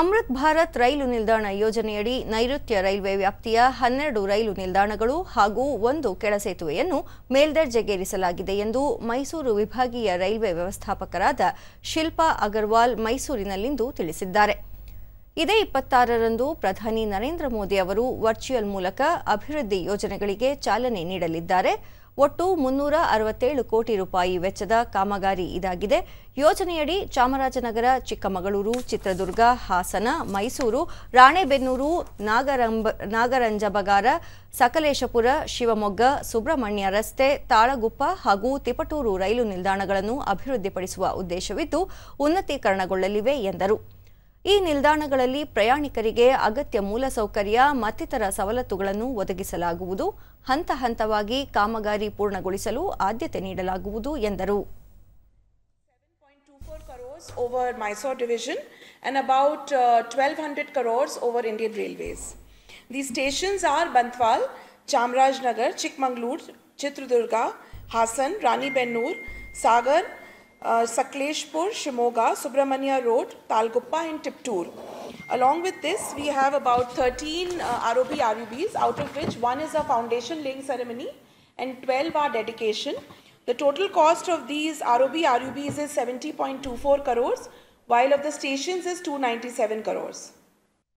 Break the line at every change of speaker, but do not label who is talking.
ಅಮೃತ್ ಭಾರತ್ ರೈಲು ನಿಲ್ದಾಣ ಯೋಜನೆಯಡಿ ನೈಋತ್ಯ ರೈಲ್ವೆ ವ್ಯಾಪ್ತಿಯ ಹನ್ನೆರಡು ರೈಲು ನಿಲ್ದಾಣಗಳು ಹಾಗೂ ಒಂದು ಕೆಳಸೇತುವೆಯನ್ನು ಮೇಲ್ದರ್ಜೆಗೇರಿಸಲಾಗಿದೆ ಎಂದು ಮೈಸೂರು ವಿಭಾಗೀಯ ರೈಲ್ವೆ ವ್ಯವಸ್ಥಾಪಕರಾದ ಶಿಲ್ಪಾ ಅಗರ್ವಾಲ್ ಮೈಸೂರಿನಲ್ಲಿಂದು ತಿಳಿಸಿದ್ದಾರೆ ಇದೇ ಇಪ್ಪತ್ತಾರರಂದು ಪ್ರಧಾನಿ ನರೇಂದ್ರ ಮೋದಿ ಅವರು ವರ್ಚುವಲ್ ಮೂಲಕ ಅಭಿವೃದ್ಧಿ ಯೋಜನೆಗಳಿಗೆ ಚಾಲನೆ ನೀಡಲಿದ್ದಾರೆ ಒಟ್ಟು ಮುನ್ನೂರ ಅರವತ್ತೇಳು ಕೋಟಿ ರೂಪಾಯಿ ವೆಚ್ಚದ ಕಾಮಗಾರಿ ಇದಾಗಿದೆ ಯೋಜನೆಯಡಿ ಚಾಮರಾಜನಗರ ಚಿಕ್ಕಮಗಳೂರು ಚಿತ್ರದುರ್ಗ ಹಾಸನ ಮೈಸೂರು ರಾಣೆಬೆನ್ನೂರು ನಾಗರಂಬ ನಾಗರಂಜಬಗಾರ ಸಕಲೇಶಪುರ ಶಿವಮೊಗ್ಗ ಸುಬ್ರಹ್ಮಣ್ಯ ರಸ್ತೆ ತಾಳಗುಪ್ಪ ಹಾಗೂ ತಿಪಟೂರು ರೈಲು ನಿಲ್ದಾಣಗಳನ್ನು ಅಭಿವೃದ್ಧಿಪಡಿಸುವ ಉದ್ದೇಶವಿದ್ದು ಉನ್ನತೀಕರಣಗೊಳ್ಳಲಿವೆ ಎಂದರು ಈ ನಿಲ್ದಾಣಗಳಲ್ಲಿ ಪ್ರಯಾಣಿಕರಿಗೆ ಅಗತ್ಯ ಮೂಲಸೌಕರ್ಯ ಮತ್ತಿತರ ಸವಲತ್ತುಗಳನ್ನು ಒದಗಿಸಲಾಗುವುದು ಹಂತ ಹಂತವಾಗಿ ಕಾಮಗಾರಿ ಪೂರ್ಣಗೊಳಿಸಲು ಆದ್ಯತೆ ನೀಡಲಾಗುವುದು ಎಂದರು
Indian Chamarajanagar Chikkamagaluru Chitradurga Hassan Ranebennur Sagar uh, Sakleshpur, Shimoga, Subramania Road, Talguppa and Tiptur. Along with this, we have about 13 uh, ROB RUBs, out of which one is a foundation laying ceremony and 12 are dedication. The total cost of these ROB RUBs is 70.24 crores, while of the stations is 297 crores.